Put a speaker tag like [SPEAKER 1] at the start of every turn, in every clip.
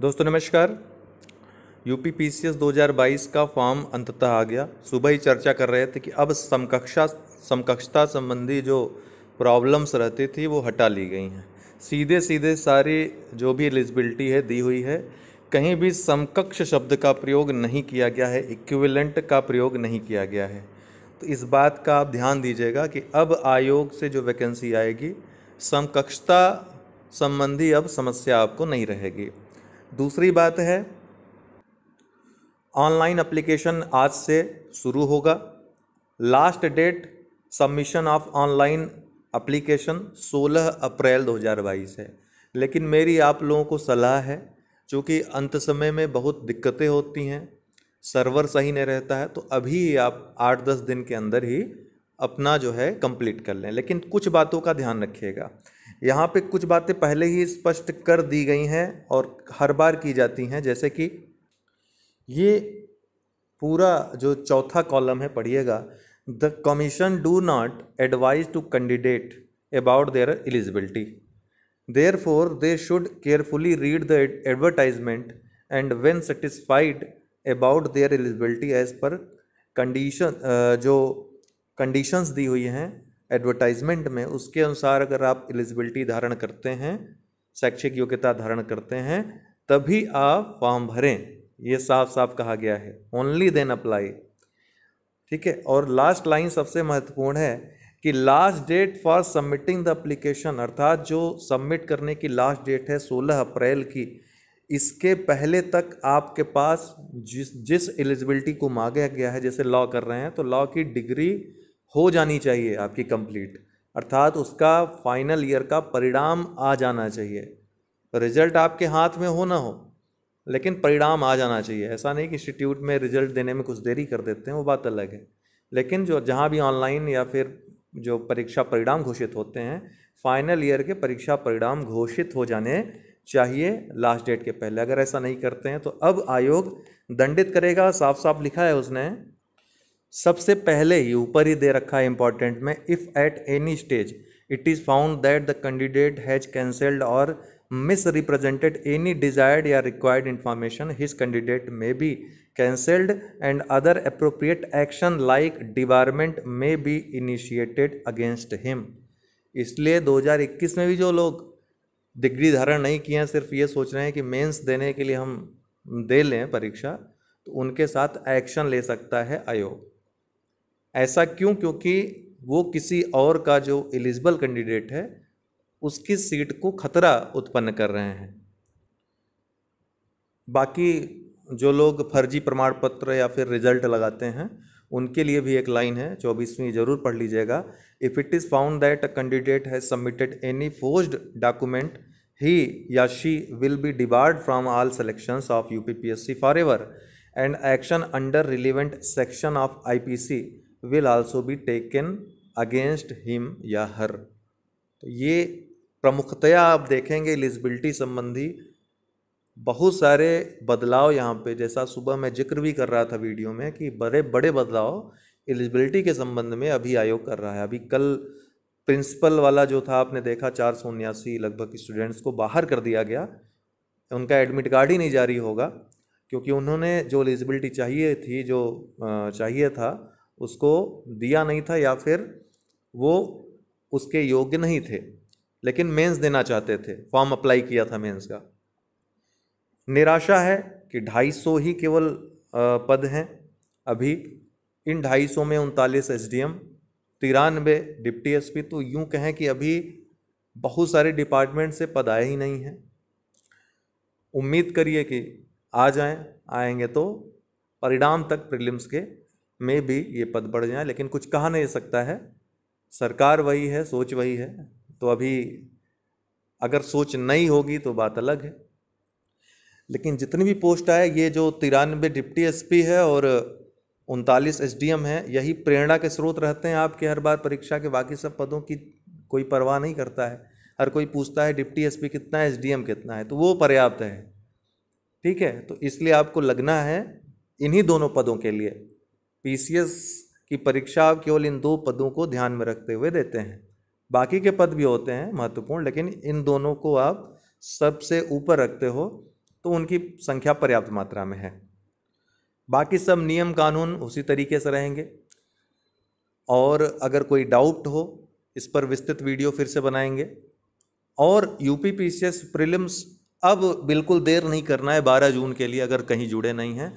[SPEAKER 1] दोस्तों नमस्कार UP PCS 2022 का फॉर्म अंततः आ गया सुबह ही चर्चा कर रहे थे कि अब समकक्षा समकक्षता संबंधी जो प्रॉब्लम्स रहती थी वो हटा ली गई हैं सीधे सीधे सारी जो भी एलिजिबिलिटी है दी हुई है कहीं भी समकक्ष शब्द का प्रयोग नहीं किया गया है इक्विवेलेंट का प्रयोग नहीं किया गया है तो इस बात का आप ध्यान दीजिएगा कि अब आयोग से जो वैकेंसी आएगी समकक्षता संबंधी अब समस्या आपको नहीं रहेगी दूसरी बात है ऑनलाइन एप्लीकेशन आज से शुरू होगा last date submission of online application 16 April 2022 है लेकिन मेरी आप लोगों को सलाह है चूँकि अंत समय में बहुत दिक्कतें होती हैं सर्वर सही नहीं रहता है तो अभी आप आठ दस दिन के अंदर ही अपना जो है कंप्लीट कर लें लेकिन कुछ बातों का ध्यान रखिएगा यहाँ पे कुछ बातें पहले ही स्पष्ट कर दी गई हैं और हर बार की जाती हैं जैसे कि ये पूरा जो चौथा कॉलम है पढ़िएगा the commission do not advise to candidate about their eligibility therefore they should carefully read the advertisement and when satisfied about their eligibility as per condition जो कंडीशंस दी हुई हैं एडवर्टाइजमेंट में उसके अनुसार अगर आप एलिजिबिलिटी धारण करते हैं शैक्षिक योग्यता धारण करते हैं तभी आप फॉर्म भरें ये साफ साफ कहा गया है ओनली देन अप्लाई ठीक है और लास्ट लाइन सबसे महत्वपूर्ण है कि last date for submitting the application अर्थात जो सबमिट करने की लास्ट डेट है 16 अप्रैल की इसके पहले तक आपके पास जिस जिस एलिजिबिलिटी को मांगा गया है जैसे लॉ कर रहे हैं तो लॉ की डिग्री हो जानी चाहिए आपकी कंप्लीट अर्थात उसका फाइनल ईयर का परिणाम आ जाना चाहिए रिजल्ट आपके हाथ में हो ना हो लेकिन परिणाम आ जाना चाहिए ऐसा नहीं कि इंस्टीट्यूट में रिजल्ट देने में कुछ देरी कर देते हैं वो बात अलग है लेकिन जो जहाँ भी ऑनलाइन या फिर जो परीक्षा परिणाम घोषित होते हैं फाइनल ईयर के परीक्षा परिणाम घोषित हो जाने चाहिए लास्ट डेट के पहले अगर ऐसा नहीं करते हैं तो अब आयोग दंडित करेगा साफ साफ लिखा है उसने सबसे पहले ही ऊपर ही दे रखा है इम्पॉर्टेंट में if at any stage it is found that the candidate has cancelled और मिस रिप्रेजेंटेड एनी डिजायर्ड या required information his candidate may be cancelled and other appropriate action like debarment may be initiated against him इसलिए 2021 में भी जो लोग degree धारण नहीं किए हैं सिर्फ ये सोच रहे हैं कि मेंस देने के लिए हम दे लें परीक्षा तो उनके साथ एक्शन ले सकता है आयोग ऐसा क्यों क्योंकि वो किसी और का जो एलिजिबल कैंडिडेट है उसकी सीट को खतरा उत्पन्न कर रहे हैं बाकी जो लोग फर्जी प्रमाण पत्र या फिर रिजल्ट लगाते हैं उनके लिए भी एक लाइन है चौबीसवीं जरूर पढ़ लीजिएगा if it is found that a candidate has submitted any forge document he या she will be debarred from all selections of U P P S C forever and action under relevant section of I P C will also be taken against him या her तो ये प्रमुखतया आप देखेंगे eligibility संबंधी बहुत सारे बदलाव यहाँ पे जैसा सुबह मैं जिक्र भी कर रहा था वीडियो में कि बड़े बड़े बदलाव एलिजिबिलिटी के संबंध में अभी आयोग कर रहा है अभी कल प्रिंसिपल वाला जो था आपने देखा चार सौ उन्यासी लगभग स्टूडेंट्स को बाहर कर दिया गया उनका एडमिट कार्ड ही नहीं जारी होगा क्योंकि उन्होंने जो एलिजिबिलिटी चाहिए थी जो चाहिए था उसको दिया नहीं था या फिर वो उसके योग्य नहीं थे लेकिन मेंस देना चाहते थे फॉर्म अप्लाई किया था मेंस का निराशा है कि 250 ही केवल पद हैं अभी इन 250 में उनतालीस एस डी एम तिरानवे डिप्टी एस पी तो यूँ कहें कि अभी बहुत सारे डिपार्टमेंट से पद आए ही नहीं हैं उम्मीद करिए कि आ जाएं आएंगे तो परिणाम तक प्रीलिम्स के में भी ये पद बढ़ जाएं लेकिन कुछ कहा नहीं सकता है सरकार वही है सोच वही है तो अभी अगर सोच नहीं होगी तो बात अलग है लेकिन जितनी भी पोस्ट आए ये जो तिरानवे डिप्टी एसपी है और उनतालीस एसडीएम है यही प्रेरणा के स्रोत रहते हैं आपके हर बार परीक्षा के बाकी सब पदों की कोई परवाह नहीं करता है हर कोई पूछता है डिप्टी एसपी कितना है एसडीएम कितना है तो वो पर्याप्त है ठीक है तो इसलिए आपको लगना है इन्हीं दोनों पदों के लिए पीसीएस की परीक्षा केवल इन दो पदों को ध्यान में रखते हुए देते हैं बाकी के पद भी होते हैं महत्वपूर्ण लेकिन इन दोनों को आप सबसे ऊपर रखते हो तो उनकी संख्या पर्याप्त मात्रा में है बाकी सब नियम कानून उसी तरीके से रहेंगे और अगर कोई डाउट हो इस पर विस्तृत वीडियो फिर से बनाएंगे और U P P C S prelims अब बिल्कुल देर नहीं करना है बारह जून के लिए अगर कहीं जुड़े नहीं हैं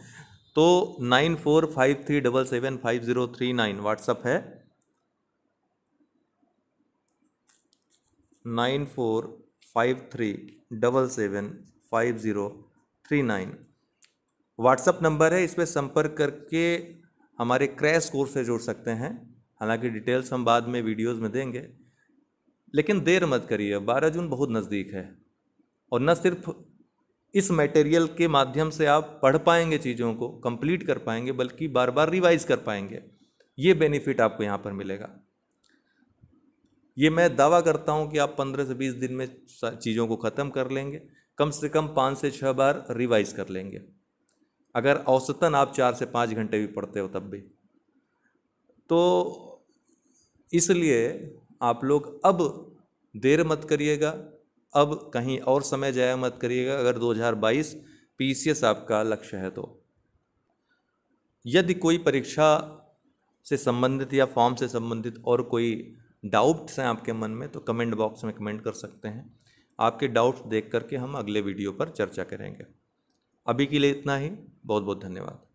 [SPEAKER 1] तो nine four five three double seven five zero three nine WhatsApp है nine four five three double seven five zero three nine WhatsApp number है इस पर संपर्क करके हमारे क्रैश कोर्स से जुड़ सकते हैं हालांकि डिटेल्स हम बाद में वीडियोस में देंगे लेकिन देर मत करिए बारह जून बहुत नज़दीक है और न सिर्फ इस मटेरियल के माध्यम से आप पढ़ पाएंगे चीज़ों को कंप्लीट कर पाएंगे बल्कि बार बार रिवाइज कर पाएंगे ये बेनिफिट आपको यहाँ पर मिलेगा ये मैं दावा करता हूँ कि आप पंद्रह से बीस दिन में चीज़ों को ख़त्म कर लेंगे कम से कम पाँच से छः बार रिवाइज कर लेंगे अगर औसतन आप चार से पाँच घंटे भी पढ़ते हो तब भी तो इसलिए आप लोग अब देर मत करिएगा अब कहीं और समय जाया मत करिएगा अगर 2022 पीसीएस आपका लक्ष्य है तो यदि कोई परीक्षा से संबंधित या फॉर्म से संबंधित और कोई डाउट्स हैं आपके मन में तो कमेंट बॉक्स में कमेंट कर सकते हैं आपके डाउट्स देख करके हम अगले वीडियो पर चर्चा करेंगे अभी के लिए इतना ही बहुत बहुत धन्यवाद